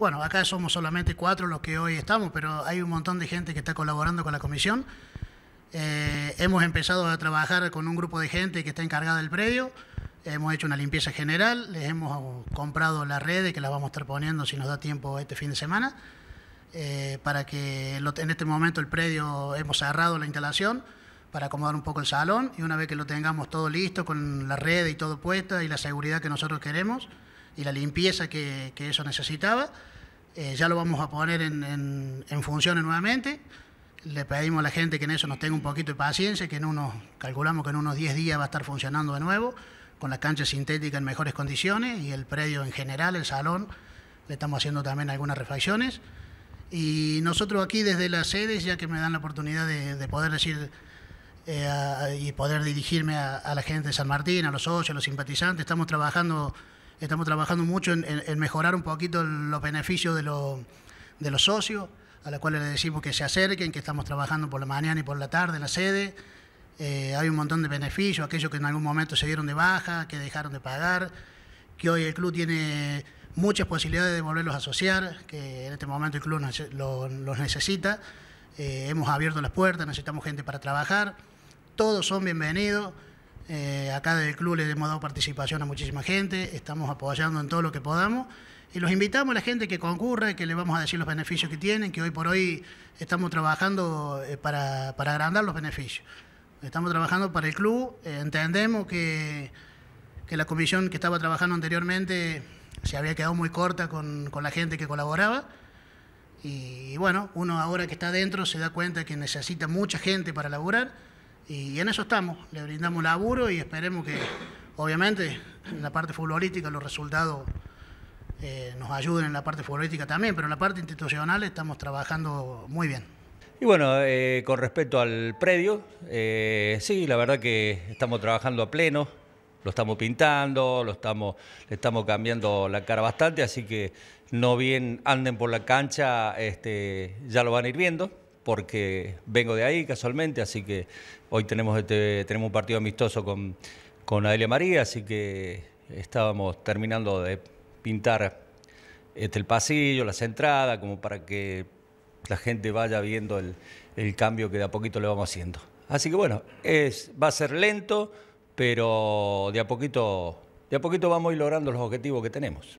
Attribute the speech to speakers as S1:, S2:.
S1: Bueno, acá somos solamente cuatro los que hoy estamos, pero hay un montón de gente que está colaborando con la comisión. Eh, hemos empezado a trabajar con un grupo de gente que está encargada del predio. Hemos hecho una limpieza general, les hemos comprado la red que la vamos a estar poniendo si nos da tiempo este fin de semana, eh, para que en este momento el predio hemos cerrado la instalación para acomodar un poco el salón y una vez que lo tengamos todo listo con la red y todo puesta y la seguridad que nosotros queremos y la limpieza que eso necesitaba, eh, ya lo vamos a poner en, funciones nuevamente. Le pedimos a la gente que en eso nos tenga un poquito de paciencia, que en unos, calculamos que en unos 10 días va a estar funcionando de nuevo, con la cancha sintética en mejores condiciones y el predio en general, el salón, le estamos haciendo también algunas refacciones. Y nosotros aquí desde las sedes, ya que me dan la oportunidad de, poder decir eh, y poder dirigirme a, a la gente de San Martín, a los socios, a los simpatizantes, estamos trabajando Estamos trabajando mucho en, mejorar un poquito los beneficios de, los socios, a los cuales les decimos que se acerquen, que estamos trabajando por la mañana y por la tarde en la sede. Eh, hay un montón de beneficios, aquellos que en algún momento se dieron de baja, que dejaron de pagar, que hoy el club tiene muchas posibilidades de volverlos a asociar, que en este momento el club los, necesita. Eh, hemos abierto las puertas, necesitamos gente para trabajar. Todos son bienvenidos. Eh, acá del club le hemos dado participación a muchísima gente, estamos apoyando en todo lo que podamos y los invitamos a la gente que concurre, que le vamos a decir los beneficios que tienen, que hoy por hoy estamos trabajando eh, para, agrandar los beneficios. Estamos trabajando para el club, eh, entendemos que, la comisión que estaba trabajando anteriormente se había quedado muy corta con, la gente que colaboraba. Y, y bueno, uno ahora que está dentro se da cuenta que necesita mucha gente para laburar y en eso estamos, le brindamos laburo y esperemos que, obviamente, en la parte futbolística los resultados eh, nos ayuden en la parte futbolística también, pero en la parte institucional estamos trabajando muy bien.
S2: Y bueno, eh, con respecto al predio, eh, sí, la verdad que estamos trabajando a pleno, lo estamos pintando, estamos, le estamos cambiando la cara bastante, así que no bien anden por la cancha, este, ya lo van a ir viendo porque vengo de ahí casualmente, así que hoy tenemos, este, tenemos un partido amistoso con, con Adelia María, así que estábamos terminando de pintar este, el pasillo, las entradas, como para que la gente vaya viendo el, el cambio que de a poquito le vamos haciendo. Así que bueno, es, va a ser lento, pero de a poquito, de a poquito vamos a ir logrando los objetivos que tenemos.